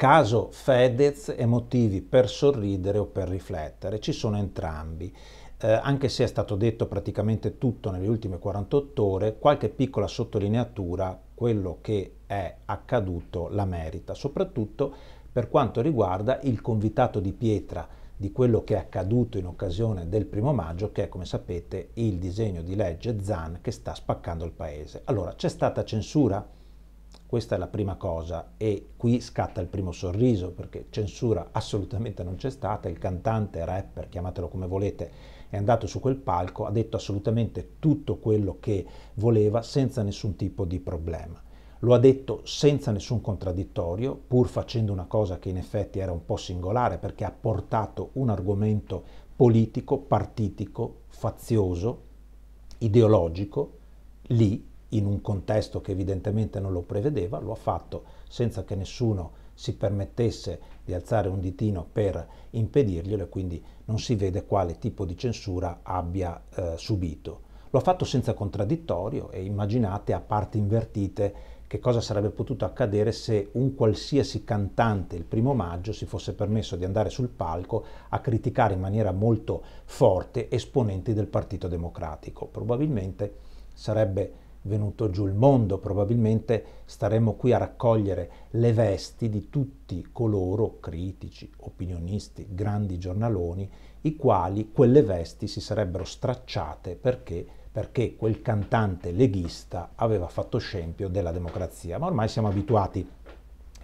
Caso Fedez e motivi per sorridere o per riflettere, ci sono entrambi. Eh, anche se è stato detto praticamente tutto nelle ultime 48 ore, qualche piccola sottolineatura, quello che è accaduto la merita, soprattutto per quanto riguarda il convitato di pietra di quello che è accaduto in occasione del primo maggio, che è come sapete il disegno di legge ZAN che sta spaccando il paese. Allora, c'è stata censura? Questa è la prima cosa e qui scatta il primo sorriso perché censura assolutamente non c'è stata, il cantante, rapper, chiamatelo come volete, è andato su quel palco, ha detto assolutamente tutto quello che voleva senza nessun tipo di problema. Lo ha detto senza nessun contraddittorio, pur facendo una cosa che in effetti era un po' singolare perché ha portato un argomento politico, partitico, fazioso, ideologico lì in un contesto che evidentemente non lo prevedeva, lo ha fatto senza che nessuno si permettesse di alzare un ditino per impedirglielo e quindi non si vede quale tipo di censura abbia eh, subito. Lo ha fatto senza contraddittorio e immaginate a parti invertite che cosa sarebbe potuto accadere se un qualsiasi cantante il primo maggio si fosse permesso di andare sul palco a criticare in maniera molto forte esponenti del Partito Democratico. Probabilmente sarebbe venuto giù il mondo, probabilmente staremmo qui a raccogliere le vesti di tutti coloro, critici, opinionisti, grandi giornaloni, i quali quelle vesti si sarebbero stracciate perché, perché quel cantante leghista aveva fatto scempio della democrazia. Ma ormai siamo abituati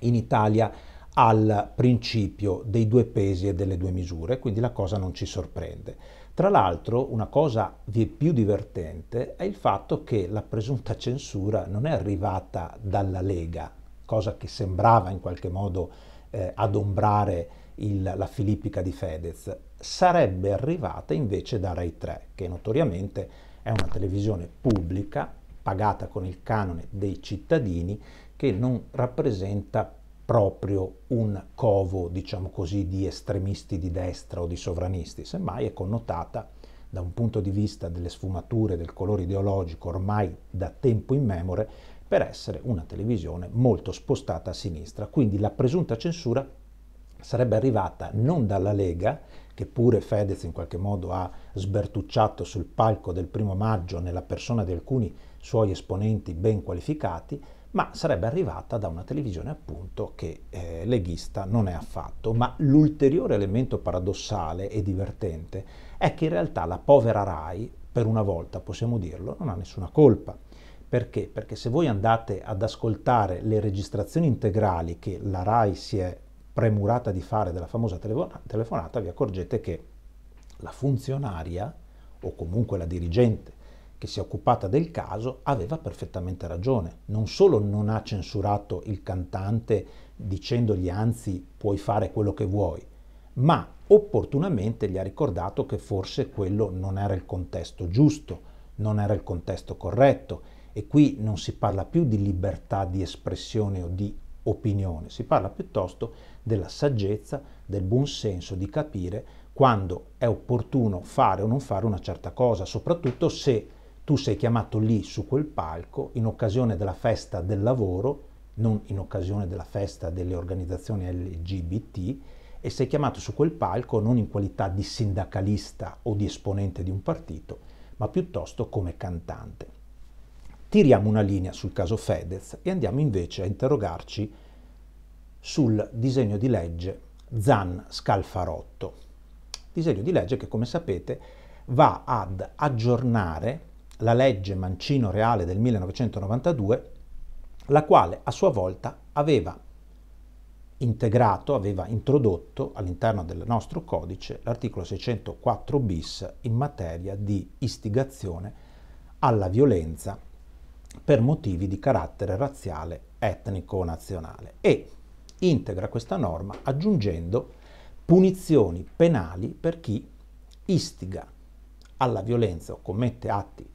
in Italia al principio dei due pesi e delle due misure, quindi la cosa non ci sorprende. Tra l'altro una cosa più divertente è il fatto che la presunta censura non è arrivata dalla Lega, cosa che sembrava in qualche modo eh, adombrare il, la filippica di Fedez, sarebbe arrivata invece da Rai 3, che notoriamente è una televisione pubblica pagata con il canone dei cittadini che non rappresenta proprio un covo, diciamo così, di estremisti di destra o di sovranisti, semmai è connotata da un punto di vista delle sfumature del colore ideologico ormai da tempo immemore per essere una televisione molto spostata a sinistra. Quindi la presunta censura sarebbe arrivata non dalla Lega, che pure Fedez in qualche modo ha sbertucciato sul palco del primo maggio nella persona di alcuni suoi esponenti ben qualificati, ma sarebbe arrivata da una televisione appunto che eh, leghista non è affatto. Ma l'ulteriore elemento paradossale e divertente è che in realtà la povera RAI, per una volta possiamo dirlo, non ha nessuna colpa. Perché? Perché se voi andate ad ascoltare le registrazioni integrali che la RAI si è premurata di fare della famosa telefonata, vi accorgete che la funzionaria o comunque la dirigente che si è occupata del caso aveva perfettamente ragione. Non solo non ha censurato il cantante dicendogli anzi puoi fare quello che vuoi, ma opportunamente gli ha ricordato che forse quello non era il contesto giusto, non era il contesto corretto e qui non si parla più di libertà di espressione o di opinione, si parla piuttosto della saggezza, del buon senso di capire quando è opportuno fare o non fare una certa cosa, soprattutto se tu sei chiamato lì su quel palco in occasione della festa del lavoro, non in occasione della festa delle organizzazioni LGBT, e sei chiamato su quel palco non in qualità di sindacalista o di esponente di un partito, ma piuttosto come cantante. Tiriamo una linea sul caso Fedez e andiamo invece a interrogarci sul disegno di legge Zan Scalfarotto. Disegno di legge che, come sapete, va ad aggiornare la legge Mancino Reale del 1992, la quale a sua volta aveva integrato, aveva introdotto all'interno del nostro codice l'articolo 604 bis in materia di istigazione alla violenza per motivi di carattere razziale, etnico o nazionale e integra questa norma aggiungendo punizioni penali per chi istiga alla violenza o commette atti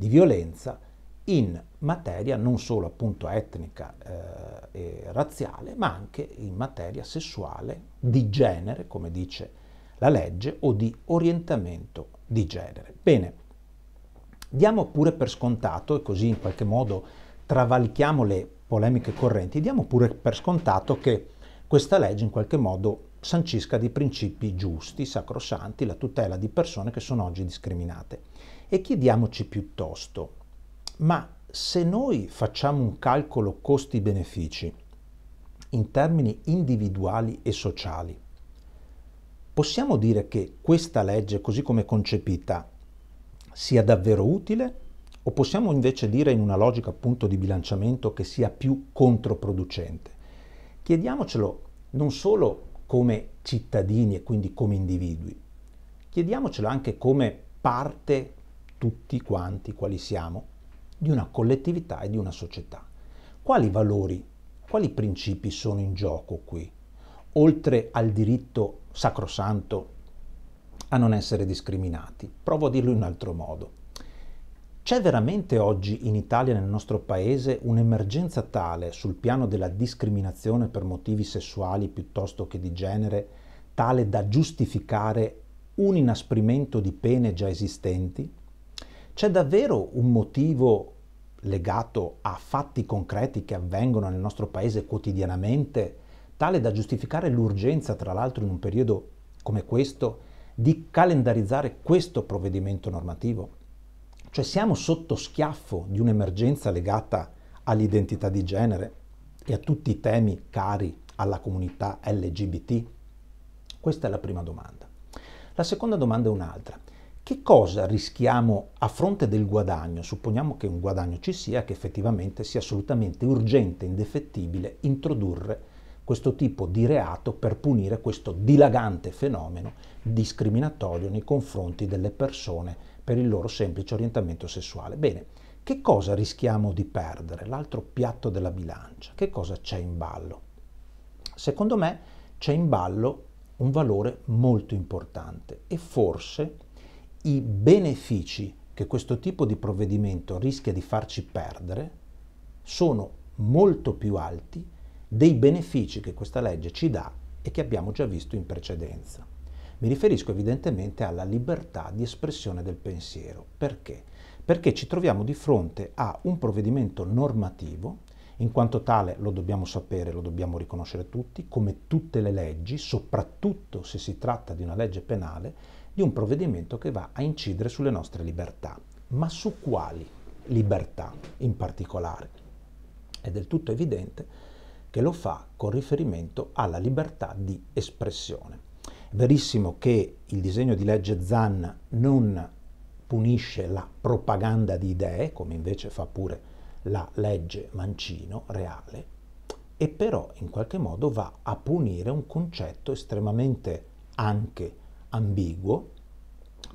di violenza in materia non solo appunto etnica eh, e razziale, ma anche in materia sessuale, di genere, come dice la legge, o di orientamento di genere. Bene, diamo pure per scontato, e così in qualche modo travalichiamo le polemiche correnti, diamo pure per scontato che questa legge in qualche modo sancisca dei principi giusti, sacrosanti, la tutela di persone che sono oggi discriminate. E chiediamoci piuttosto, ma se noi facciamo un calcolo costi-benefici in termini individuali e sociali, possiamo dire che questa legge, così come concepita, sia davvero utile o possiamo invece dire in una logica appunto di bilanciamento che sia più controproducente? Chiediamocelo non solo come cittadini e quindi come individui, chiediamocelo anche come parte tutti quanti quali siamo, di una collettività e di una società. Quali valori, quali principi sono in gioco qui, oltre al diritto sacrosanto a non essere discriminati? Provo a dirlo in un altro modo. C'è veramente oggi in Italia, nel nostro paese, un'emergenza tale sul piano della discriminazione per motivi sessuali piuttosto che di genere, tale da giustificare un inasprimento di pene già esistenti? C'è davvero un motivo legato a fatti concreti che avvengono nel nostro paese quotidianamente, tale da giustificare l'urgenza, tra l'altro in un periodo come questo, di calendarizzare questo provvedimento normativo? Cioè siamo sotto schiaffo di un'emergenza legata all'identità di genere e a tutti i temi cari alla comunità LGBT? Questa è la prima domanda. La seconda domanda è un'altra che cosa rischiamo a fronte del guadagno? Supponiamo che un guadagno ci sia, che effettivamente sia assolutamente urgente, indefettibile, introdurre questo tipo di reato per punire questo dilagante fenomeno discriminatorio nei confronti delle persone per il loro semplice orientamento sessuale. Bene, che cosa rischiamo di perdere? L'altro piatto della bilancia. Che cosa c'è in ballo? Secondo me c'è in ballo un valore molto importante e forse i benefici che questo tipo di provvedimento rischia di farci perdere sono molto più alti dei benefici che questa legge ci dà e che abbiamo già visto in precedenza. Mi riferisco evidentemente alla libertà di espressione del pensiero. Perché? Perché ci troviamo di fronte a un provvedimento normativo, in quanto tale lo dobbiamo sapere, lo dobbiamo riconoscere tutti, come tutte le leggi, soprattutto se si tratta di una legge penale, di un provvedimento che va a incidere sulle nostre libertà. Ma su quali libertà in particolare? È del tutto evidente che lo fa con riferimento alla libertà di espressione. È verissimo che il disegno di legge Zan non punisce la propaganda di idee, come invece fa pure la legge Mancino reale, e però in qualche modo va a punire un concetto estremamente anche ambiguo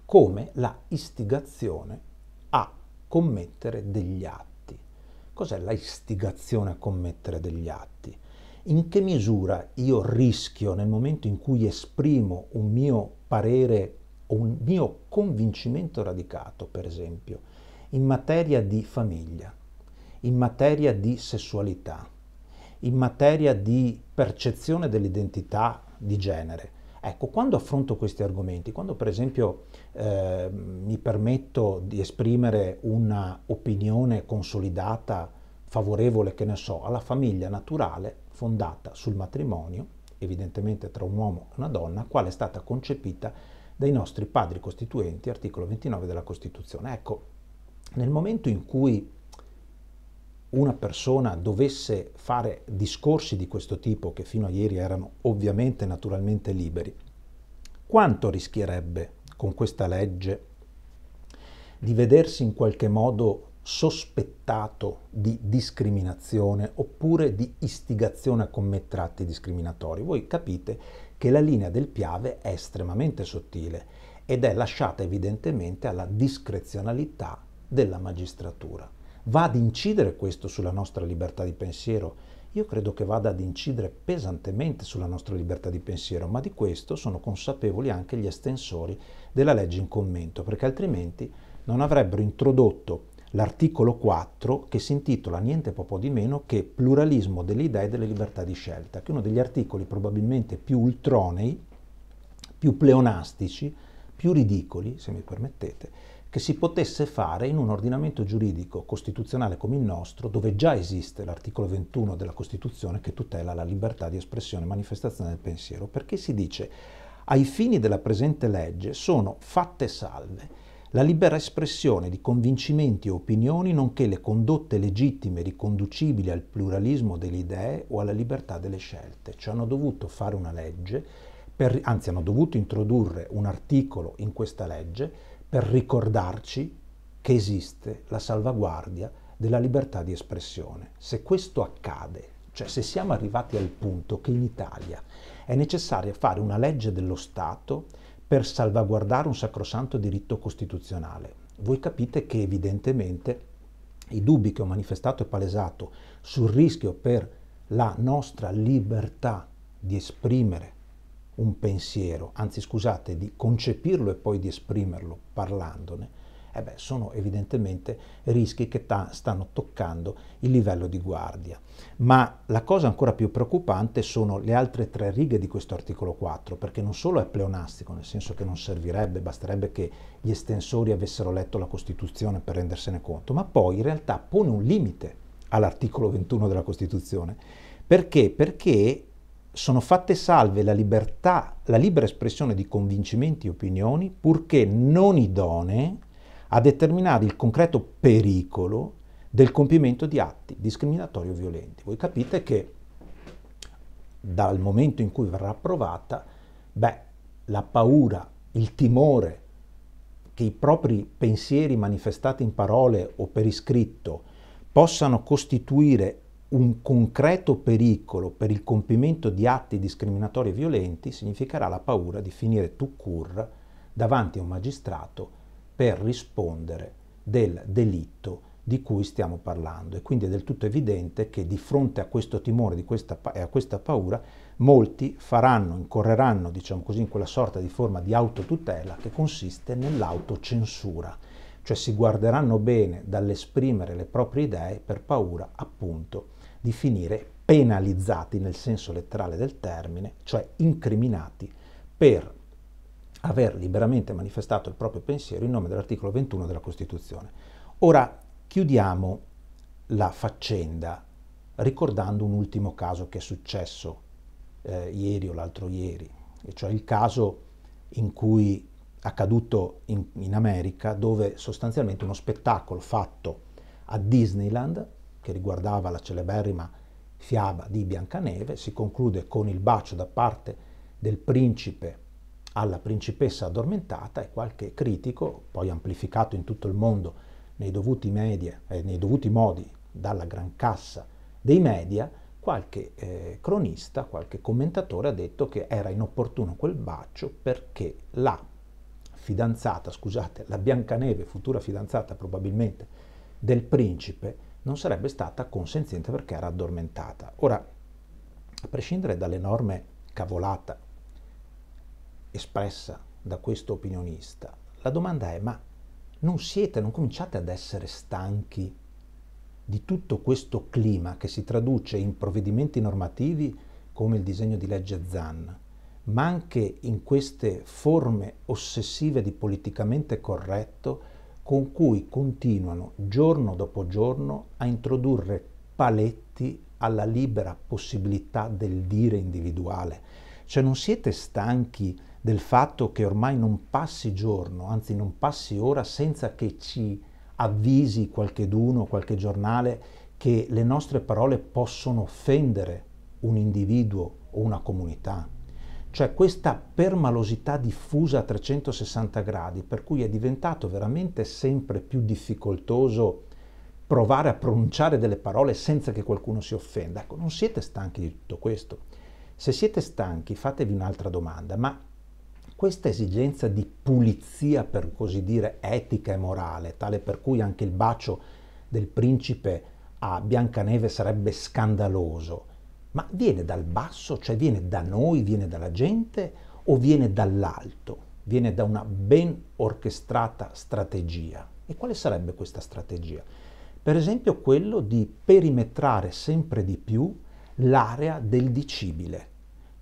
come la istigazione a commettere degli atti. Cos'è la istigazione a commettere degli atti? In che misura io rischio nel momento in cui esprimo un mio parere o un mio convincimento radicato, per esempio, in materia di famiglia, in materia di sessualità, in materia di percezione dell'identità di genere, Ecco, quando affronto questi argomenti, quando per esempio eh, mi permetto di esprimere un'opinione consolidata, favorevole, che ne so, alla famiglia naturale fondata sul matrimonio, evidentemente tra un uomo e una donna, quale è stata concepita dai nostri padri costituenti, articolo 29 della Costituzione. Ecco, nel momento in cui una persona dovesse fare discorsi di questo tipo, che fino a ieri erano ovviamente naturalmente liberi, quanto rischierebbe con questa legge di vedersi in qualche modo sospettato di discriminazione oppure di istigazione a commettere atti discriminatori? Voi capite che la linea del Piave è estremamente sottile ed è lasciata evidentemente alla discrezionalità della magistratura va ad incidere questo sulla nostra libertà di pensiero? Io credo che vada ad incidere pesantemente sulla nostra libertà di pensiero, ma di questo sono consapevoli anche gli estensori della legge in commento, perché altrimenti non avrebbero introdotto l'articolo 4 che si intitola niente poco di meno che pluralismo delle idee e delle libertà di scelta, che è uno degli articoli probabilmente più ultronei, più pleonastici, più ridicoli, se mi permettete, che si potesse fare in un ordinamento giuridico costituzionale come il nostro, dove già esiste l'articolo 21 della Costituzione che tutela la libertà di espressione e manifestazione del pensiero, perché si dice ai fini della presente legge sono fatte salve la libera espressione di convincimenti e opinioni, nonché le condotte legittime riconducibili al pluralismo delle idee o alla libertà delle scelte. Cioè hanno dovuto fare una legge, per, anzi hanno dovuto introdurre un articolo in questa legge per ricordarci che esiste la salvaguardia della libertà di espressione. Se questo accade, cioè se siamo arrivati al punto che in Italia è necessario fare una legge dello Stato per salvaguardare un sacrosanto diritto costituzionale, voi capite che evidentemente i dubbi che ho manifestato e palesato sul rischio per la nostra libertà di esprimere un pensiero, anzi scusate, di concepirlo e poi di esprimerlo parlandone, eh beh, sono evidentemente rischi che ta- stanno toccando il livello di guardia. Ma la cosa ancora più preoccupante sono le altre tre righe di questo articolo 4, perché non solo è pleonastico, nel senso che non servirebbe, basterebbe che gli estensori avessero letto la Costituzione per rendersene conto, ma poi in realtà pone un limite all'articolo 21 della Costituzione. Perché? Perché sono fatte salve la libertà, la libera espressione di convincimenti e opinioni, purché non idonee a determinare il concreto pericolo del compimento di atti discriminatori o violenti. Voi capite che dal momento in cui verrà approvata, beh, la paura, il timore che i propri pensieri manifestati in parole o per iscritto possano costituire un concreto pericolo per il compimento di atti discriminatori e violenti significherà la paura di finire tout court davanti a un magistrato per rispondere del delitto di cui stiamo parlando e quindi è del tutto evidente che di fronte a questo timore questa, e a questa paura molti faranno, incorreranno diciamo così, in quella sorta di forma di autotutela che consiste nell'autocensura, cioè si guarderanno bene dall'esprimere le proprie idee per paura appunto di finire penalizzati nel senso letterale del termine, cioè incriminati per aver liberamente manifestato il proprio pensiero in nome dell'articolo 21 della Costituzione. Ora chiudiamo la faccenda ricordando un ultimo caso che è successo eh, ieri o l'altro ieri, e cioè il caso in cui accaduto in, in America dove sostanzialmente uno spettacolo fatto a Disneyland che riguardava la celeberrima fiaba di Biancaneve, si conclude con il bacio da parte del principe alla principessa addormentata e qualche critico, poi amplificato in tutto il mondo nei dovuti, media, eh, nei dovuti modi dalla gran cassa dei media, qualche eh, cronista, qualche commentatore ha detto che era inopportuno quel bacio perché la fidanzata, scusate, la Biancaneve, futura fidanzata probabilmente del principe, non sarebbe stata consenziente perché era addormentata. Ora, a prescindere dall'enorme cavolata espressa da questo opinionista, la domanda è ma non siete, non cominciate ad essere stanchi di tutto questo clima che si traduce in provvedimenti normativi come il disegno di legge Zan, ma anche in queste forme ossessive di politicamente corretto con cui continuano giorno dopo giorno a introdurre paletti alla libera possibilità del dire individuale. Cioè non siete stanchi del fatto che ormai non passi giorno, anzi non passi ora senza che ci avvisi qualcheduno, qualche giornale che le nostre parole possono offendere un individuo o una comunità cioè questa permalosità diffusa a 360 gradi, per cui è diventato veramente sempre più difficoltoso provare a pronunciare delle parole senza che qualcuno si offenda. Ecco, non siete stanchi di tutto questo? Se siete stanchi, fatevi un'altra domanda, ma questa esigenza di pulizia, per così dire, etica e morale, tale per cui anche il bacio del principe a Biancaneve sarebbe scandaloso, ma viene dal basso, cioè viene da noi, viene dalla gente o viene dall'alto, viene da una ben orchestrata strategia. E quale sarebbe questa strategia? Per esempio quello di perimetrare sempre di più l'area del dicibile,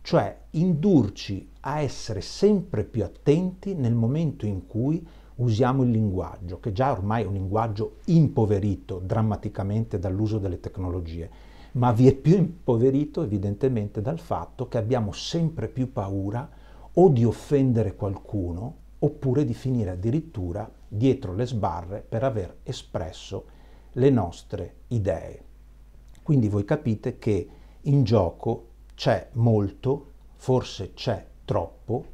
cioè indurci a essere sempre più attenti nel momento in cui usiamo il linguaggio, che già ormai è un linguaggio impoverito drammaticamente dall'uso delle tecnologie ma vi è più impoverito evidentemente dal fatto che abbiamo sempre più paura o di offendere qualcuno oppure di finire addirittura dietro le sbarre per aver espresso le nostre idee. Quindi voi capite che in gioco c'è molto, forse c'è troppo,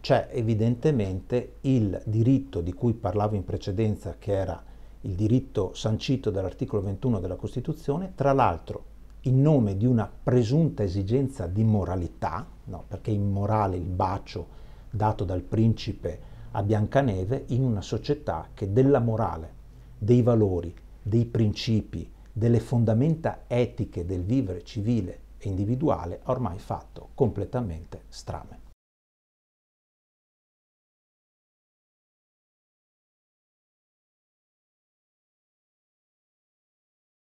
c'è evidentemente il diritto di cui parlavo in precedenza, che era il diritto sancito dall'articolo 21 della Costituzione, tra l'altro in nome di una presunta esigenza di moralità, no, perché è immorale il bacio dato dal principe a Biancaneve in una società che della morale, dei valori, dei principi, delle fondamenta etiche del vivere civile e individuale ha ormai fatto completamente strame.